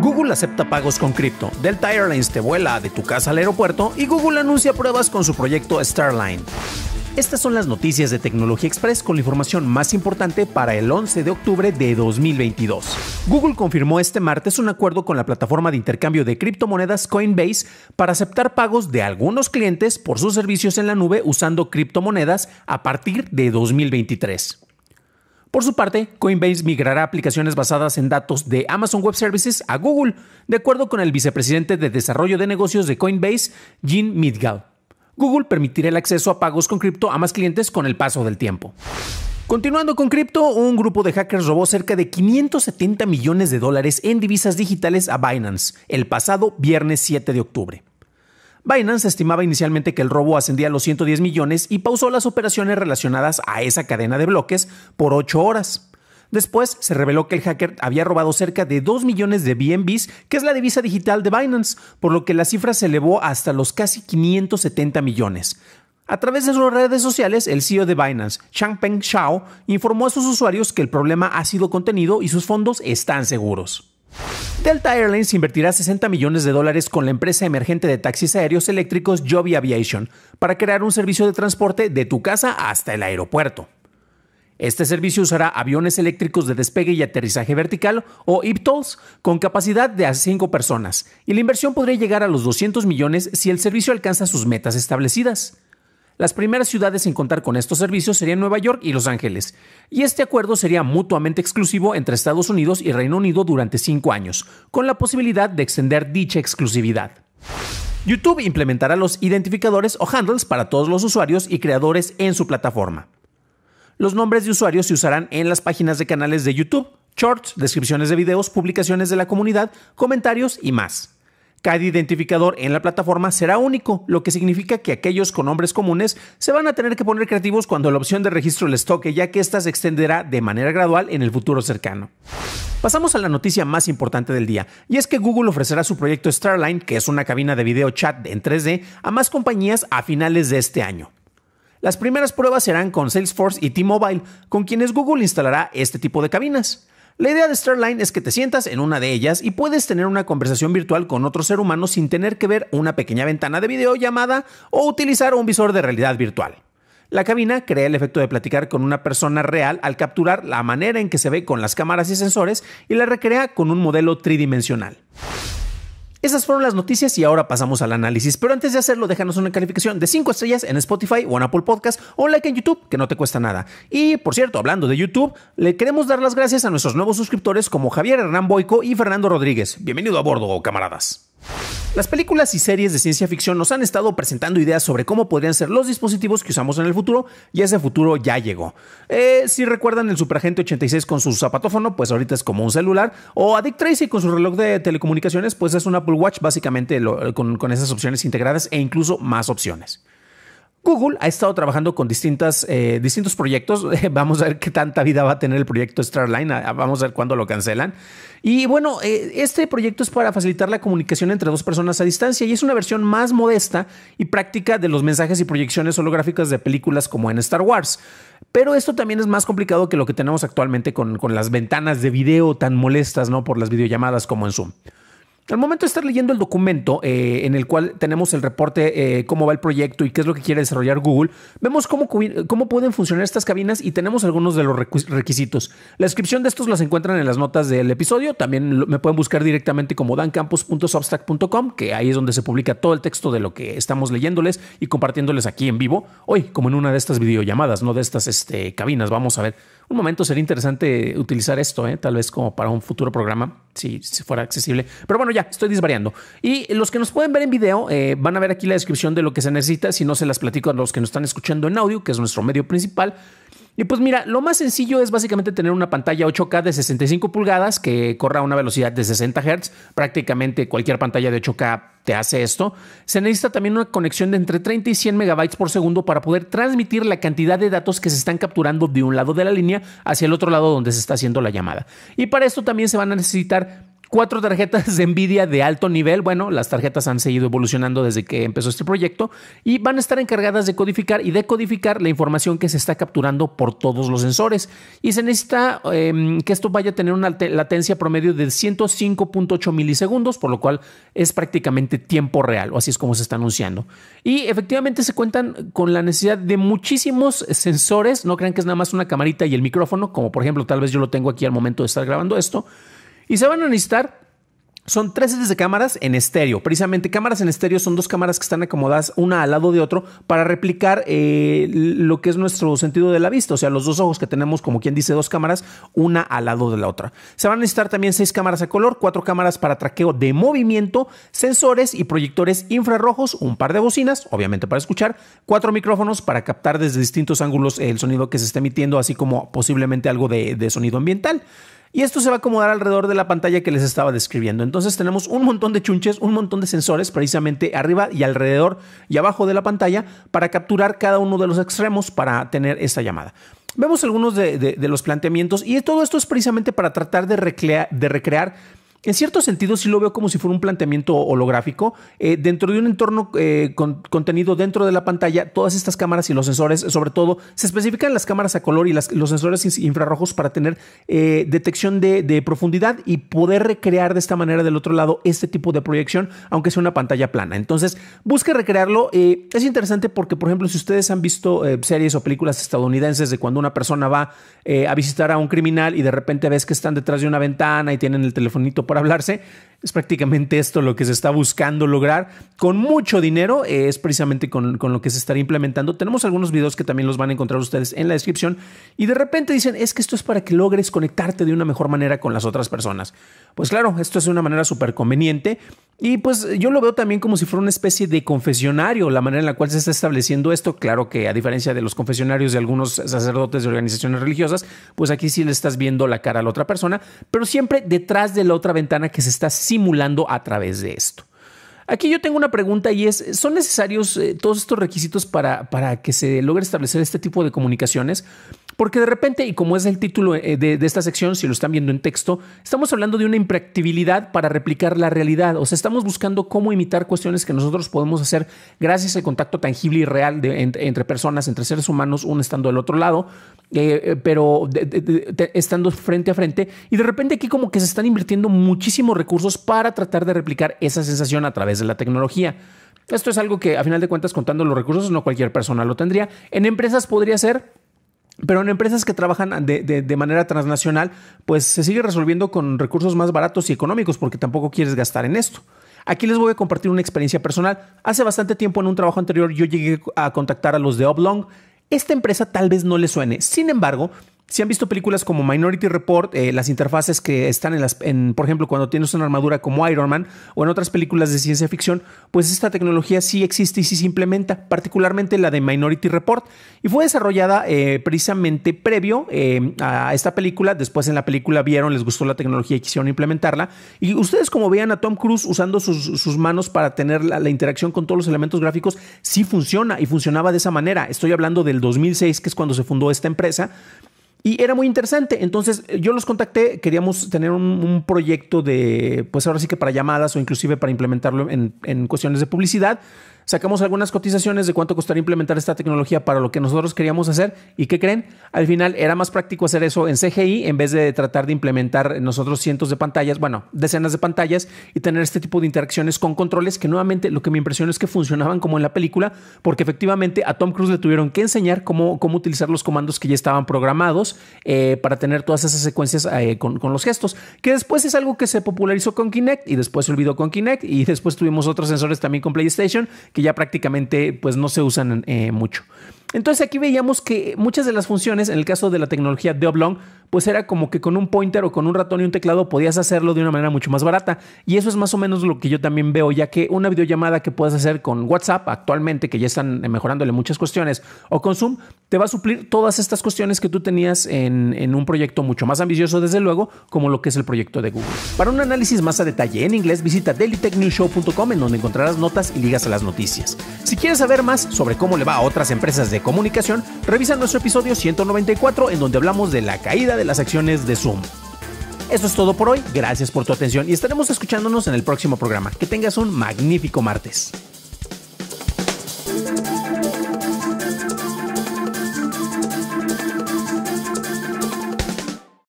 Google acepta pagos con cripto, Delta Airlines te vuela de tu casa al aeropuerto y Google anuncia pruebas con su proyecto Starline. Estas son las noticias de Tecnología Express con la información más importante para el 11 de octubre de 2022. Google confirmó este martes un acuerdo con la plataforma de intercambio de criptomonedas Coinbase para aceptar pagos de algunos clientes por sus servicios en la nube usando criptomonedas a partir de 2023. Por su parte, Coinbase migrará aplicaciones basadas en datos de Amazon Web Services a Google, de acuerdo con el vicepresidente de Desarrollo de Negocios de Coinbase, Jim Midgall. Google permitirá el acceso a pagos con cripto a más clientes con el paso del tiempo. Continuando con cripto, un grupo de hackers robó cerca de 570 millones de dólares en divisas digitales a Binance el pasado viernes 7 de octubre. Binance estimaba inicialmente que el robo ascendía a los 110 millones y pausó las operaciones relacionadas a esa cadena de bloques por 8 horas. Después se reveló que el hacker había robado cerca de 2 millones de BNBs, que es la divisa digital de Binance, por lo que la cifra se elevó hasta los casi 570 millones. A través de sus redes sociales, el CEO de Binance, Changpeng Xiao, informó a sus usuarios que el problema ha sido contenido y sus fondos están seguros. Delta Airlines invertirá 60 millones de dólares con la empresa emergente de taxis aéreos eléctricos Joby Aviation para crear un servicio de transporte de tu casa hasta el aeropuerto. Este servicio usará aviones eléctricos de despegue y aterrizaje vertical o IPTOLs con capacidad de a 5 personas y la inversión podría llegar a los 200 millones si el servicio alcanza sus metas establecidas. Las primeras ciudades en contar con estos servicios serían Nueva York y Los Ángeles, y este acuerdo sería mutuamente exclusivo entre Estados Unidos y Reino Unido durante cinco años, con la posibilidad de extender dicha exclusividad. YouTube implementará los identificadores o handles para todos los usuarios y creadores en su plataforma. Los nombres de usuarios se usarán en las páginas de canales de YouTube, shorts, descripciones de videos, publicaciones de la comunidad, comentarios y más. Cada identificador en la plataforma será único, lo que significa que aquellos con nombres comunes se van a tener que poner creativos cuando la opción de registro les toque, ya que ésta se extenderá de manera gradual en el futuro cercano. Pasamos a la noticia más importante del día, y es que Google ofrecerá su proyecto Starline, que es una cabina de video chat en 3D, a más compañías a finales de este año. Las primeras pruebas serán con Salesforce y T-Mobile, con quienes Google instalará este tipo de cabinas. La idea de Starline es que te sientas en una de ellas y puedes tener una conversación virtual con otro ser humano sin tener que ver una pequeña ventana de video llamada o utilizar un visor de realidad virtual. La cabina crea el efecto de platicar con una persona real al capturar la manera en que se ve con las cámaras y sensores y la recrea con un modelo tridimensional. Esas fueron las noticias y ahora pasamos al análisis. Pero antes de hacerlo, déjanos una calificación de 5 estrellas en Spotify o en Apple Podcast o like en YouTube, que no te cuesta nada. Y por cierto, hablando de YouTube, le queremos dar las gracias a nuestros nuevos suscriptores como Javier Hernán Boico y Fernando Rodríguez. Bienvenido a bordo, camaradas. Las películas y series de ciencia ficción nos han estado presentando ideas sobre cómo podrían ser los dispositivos que usamos en el futuro y ese futuro ya llegó. Eh, si recuerdan el Superagente 86 con su zapatófono, pues ahorita es como un celular, o a Dick Tracy con su reloj de telecomunicaciones, pues es un Apple Watch básicamente con esas opciones integradas e incluso más opciones. Google ha estado trabajando con distintas, eh, distintos proyectos. Vamos a ver qué tanta vida va a tener el proyecto Starline. Ah, vamos a ver cuándo lo cancelan. Y bueno, eh, este proyecto es para facilitar la comunicación entre dos personas a distancia y es una versión más modesta y práctica de los mensajes y proyecciones holográficas de películas como en Star Wars. Pero esto también es más complicado que lo que tenemos actualmente con, las ventanas de video tan molestas, ¿no? Por las videollamadas como en Zoom. Al momento de estar leyendo el documento eh, en el cual tenemos el reporte, eh, cómo va el proyecto y qué es lo que quiere desarrollar Google, vemos cómo, cómo pueden funcionar estas cabinas y tenemos algunos de los requisitos. La descripción de estos las encuentran en las notas del episodio. También me pueden buscar directamente como dancampus.substack.com, que ahí es donde se publica todo el texto de lo que estamos leyéndoles y compartiéndoles aquí en vivo. Hoy, como en una de estas videollamadas, no de estas este, cabinas. Vamos a ver. Un momento sería interesante utilizar esto, eh, tal vez como para un futuro programa, si, si fuera accesible. Pero bueno, ya, estoy disvariando. Y los que nos pueden ver en video eh, van a ver aquí la descripción de lo que se necesita, si no se las platico a los que nos están escuchando en audio, que es nuestro medio principal. Y pues mira, lo más sencillo es básicamente tener una pantalla 8K de 65 pulgadas que corra a una velocidad de 60 Hz. Prácticamente cualquier pantalla de 8K te hace esto. Se necesita también una conexión de entre 30 y 100 megabytes por segundo para poder transmitir la cantidad de datos que se están capturando de un lado de la línea hacia el otro lado donde se está haciendo la llamada. Y para esto también se van a necesitar cuatro tarjetas de Nvidia de alto nivel. Bueno, las tarjetas han seguido evolucionando desde que empezó este proyecto y van a estar encargadas de codificar y decodificar la información que se está capturando por todos los sensores. Y se necesita em, que esto vaya a tener una latencia promedio de 105.8 milisegundos, por lo cual es prácticamente tiempo real, o así es como se está anunciando. Y efectivamente se cuentan con la necesidad de muchísimos sensores. No crean que es nada más una camarita y el micrófono, como por ejemplo tal vez yo lo tengo aquí al momento de estar grabando esto y se van a necesitar son tres series de cámaras en estéreo. Precisamente cámaras en estéreo son dos cámaras que están acomodadas una al lado de otro para replicar eh, lo que es nuestro sentido de la vista, o sea, los dos ojos que tenemos, como quien dice, dos cámaras, una al lado de la otra. Se van a necesitar también seis cámaras a color, cuatro cámaras para traqueo de movimiento, sensores y proyectores infrarrojos, un par de bocinas, obviamente para escuchar, cuatro micrófonos para captar desde distintos ángulos el sonido que se está emitiendo, así como posiblemente algo de sonido ambiental. Y esto se va a acomodar alrededor de la pantalla que les estaba describiendo. Entonces tenemos un montón de chunches, un montón de sensores precisamente arriba y alrededor y abajo de la pantalla para capturar cada uno de los extremos para tener esta llamada. Vemos algunos de, los planteamientos y todo esto es precisamente para tratar de recrear en cierto sentido sí lo veo como si fuera un planteamiento holográfico. Eh, dentro de un entorno eh, contenido dentro de la pantalla, todas estas cámaras y los sensores, sobre todo, se especifican las cámaras a color y los sensores infrarrojos para tener eh, detección de, de, profundidad y poder recrear de esta manera del otro lado este tipo de proyección, aunque sea una pantalla plana. Entonces, busque recrearlo. es interesante porque, por ejemplo, si ustedes han visto series o películas estadounidenses de cuando una persona va a visitar a un criminal y de repente ves que están detrás de una ventana y tienen el telefonito para hablarse, es prácticamente esto lo que se está buscando lograr con mucho dinero, eh, es precisamente con, lo que se estaría implementando. Tenemos algunos videos que también los van a encontrar ustedes en la descripción y de repente dicen, es que esto es para que logres conectarte de una mejor manera con las otras personas. Pues claro, esto es una manera súper conveniente y pues yo lo veo también como si fuera una especie de confesionario, la manera en la cual se está estableciendo esto. Claro que a diferencia de los confesionarios de algunos sacerdotes de organizaciones religiosas, pues aquí sí le estás viendo la cara a la otra persona, pero siempre detrás de la otra ventana que se está simulando a través de esto. Aquí yo tengo una pregunta y es, ¿son necesarios eh, todos estos requisitos para, para que se logre establecer este tipo de comunicaciones? Porque de repente, y como es el título eh, de, esta sección, si lo están viendo en texto, estamos hablando de una impractibilidad para replicar la realidad. O sea, estamos buscando cómo imitar cuestiones que nosotros podemos hacer gracias al contacto tangible y real entre, personas, entre seres humanos, uno estando del otro lado, eh, eh, pero estando frente a frente. Y de repente aquí como que se están invirtiendo muchísimos recursos para tratar de replicar esa sensación a través de la tecnología. Esto es algo que a final de cuentas contando los recursos no cualquier persona lo tendría. En empresas podría ser pero en empresas que trabajan de, manera transnacional, pues se sigue resolviendo con recursos más baratos y económicos porque tampoco quieres gastar en esto. Aquí les voy a compartir una experiencia personal. Hace bastante tiempo en un trabajo anterior yo llegué a contactar a los de Oblong. Esta empresa tal vez no le suene. Sin embargo, si han visto películas como Minority Report, eh, las interfaces que están en las, por ejemplo, cuando tienes una armadura como Iron Man o en otras películas de ciencia ficción, pues esta tecnología sí existe y sí se implementa, particularmente la de Minority Report. Y fue desarrollada eh, precisamente previo eh, a esta película. Después en la película vieron, les gustó la tecnología y quisieron implementarla. Y ustedes como vean a Tom Cruise usando sus, manos para tener la, interacción con todos los elementos gráficos, sí funciona y funcionaba de esa manera. Estoy hablando del 2006, que es cuando se fundó esta empresa. Y era muy interesante. Entonces eh, yo los contacté, queríamos tener un, proyecto de, pues ahora sí que para llamadas o inclusive para implementarlo en, en cuestiones de publicidad. Sacamos algunas cotizaciones de cuánto costaría implementar esta tecnología para lo que nosotros queríamos hacer. ¿Y qué creen? Al final era más práctico hacer eso en CGI en vez de tratar de implementar nosotros cientos de pantallas, bueno, decenas de pantallas y tener este tipo de interacciones con controles que nuevamente lo que me impresionó es que funcionaban como en la película porque efectivamente a Tom Cruise le tuvieron que enseñar cómo, cómo utilizar los comandos que ya estaban programados eh, para tener todas esas secuencias eh, con, con los gestos, que después es algo que se popularizó con Kinect y después se olvidó con Kinect y después tuvimos otros sensores también con PlayStation que ya prácticamente pues no se usan eh, mucho. Entonces aquí veíamos que muchas de las funciones, en el caso de la tecnología de Oblong, pues era como que con un pointer o con un ratón y un teclado podías hacerlo de una manera mucho más barata. Y eso es más o menos lo que yo también veo, ya que una videollamada que puedes hacer con WhatsApp actualmente, que ya están eh, mejorándole muchas cuestiones, o con Zoom, te va a suplir todas estas cuestiones que tú tenías en, en un proyecto mucho más ambicioso, desde luego, como lo que es el proyecto de Google. Para un análisis más a detalle en inglés, visita dailytechnewshow.com en donde encontrarás notas y ligas a las noticias si quieres saber más sobre cómo le va a otras empresas de comunicación, revisa nuestro episodio 194 en donde hablamos de la caída de las acciones de Zoom. Eso es todo por hoy, gracias por tu atención y estaremos escuchándonos en el próximo programa. Que tengas un magnífico martes.